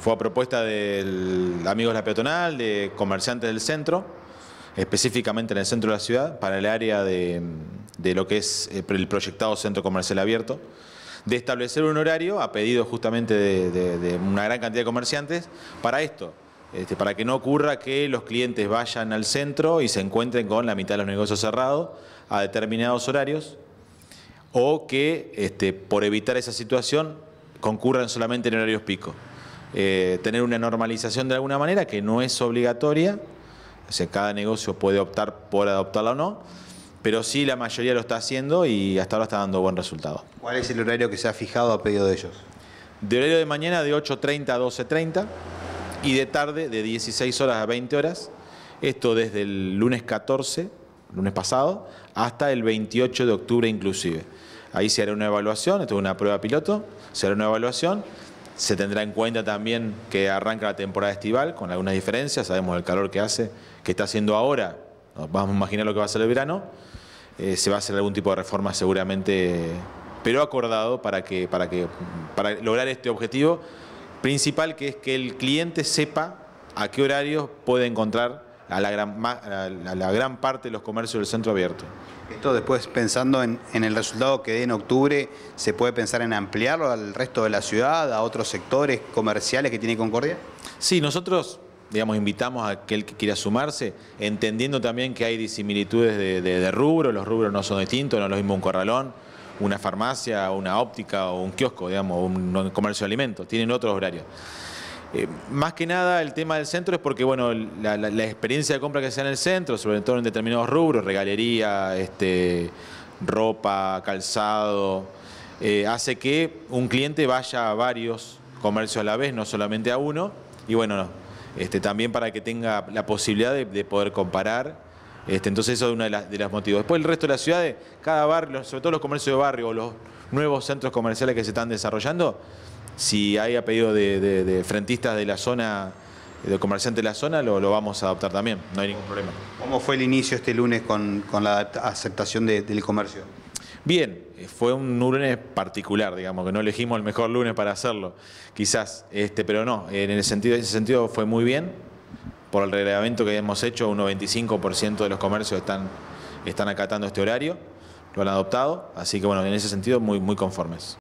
Fue a propuesta del Amigos de La Peatonal, de comerciantes del centro, específicamente en el centro de la ciudad, para el área de, lo que es eh, el proyectado centro comercial abierto, de establecer un horario a pedido justamente de, una gran cantidad de comerciantes para esto, este, para que no ocurra que los clientes vayan al centro y se encuentren con la mitad de los negocios cerrados a determinados horarios, o que este, por evitar esa situación concurran solamente en horarios pico. Eh, tener una normalización de alguna manera que no es obligatoria, o sea, cada negocio puede optar por adoptarla o no, pero sí la mayoría lo está haciendo y hasta ahora está dando buen resultado. ¿Cuál es el horario que se ha fijado a pedido de ellos? De horario de mañana de 8.30 a 12.30 y de tarde de 16 horas a 20 horas, esto desde el lunes 14, lunes pasado, hasta el 28 de octubre inclusive. Ahí se hará una evaluación, esto es una prueba piloto, se hará una evaluación se tendrá en cuenta también que arranca la temporada estival, con algunas diferencias, sabemos el calor que hace, que está haciendo ahora, vamos a imaginar lo que va a ser el verano, eh, se va a hacer algún tipo de reforma seguramente, pero acordado para, que, para, que, para lograr este objetivo principal, que es que el cliente sepa a qué horarios puede encontrar a la gran, a la gran parte de los comercios del centro abierto. Esto después, pensando en, el resultado que dé en octubre, ¿se puede pensar en ampliarlo al resto de la ciudad, a otros sectores comerciales que tiene Concordia? Sí, nosotros digamos, invitamos a aquel que quiera sumarse, entendiendo también que hay disimilitudes de, de, rubro, los rubros no son distintos, no es lo mismo un corralón, una farmacia, una óptica o un kiosco, digamos, un comercio de alimentos, tienen otros horarios. Eh, más que nada el tema del centro es porque, bueno, la, experiencia de compra que se sea en el centro, sobre todo en determinados rubros, regalería, este, ropa, calzado, eh, hace que un cliente vaya a varios comercios a la vez, no solamente a uno, y bueno, este, también para que tenga la posibilidad de, poder comparar. Este, entonces eso es uno de, las, de los motivos. Después el resto de las ciudades, cada barrio, sobre todo los comercios de barrio o los nuevos centros comerciales que se están desarrollando, si hay apellido de, frentistas de la zona, de comerciantes de la zona, lo, vamos a adoptar también, no hay ningún problema. ¿Cómo fue el inicio este lunes con, la aceptación del comercio? Bien, eh, fue un lunes particular, digamos, que no elegimos el mejor lunes para hacerlo, quizás, este, pero no, en, el sentido, en ese sentido fue muy bien, por el reglamento que hemos hecho, un 95% de los comercios están, están acatando este horario, lo han adoptado, así que bueno, en ese sentido muy, muy conformes.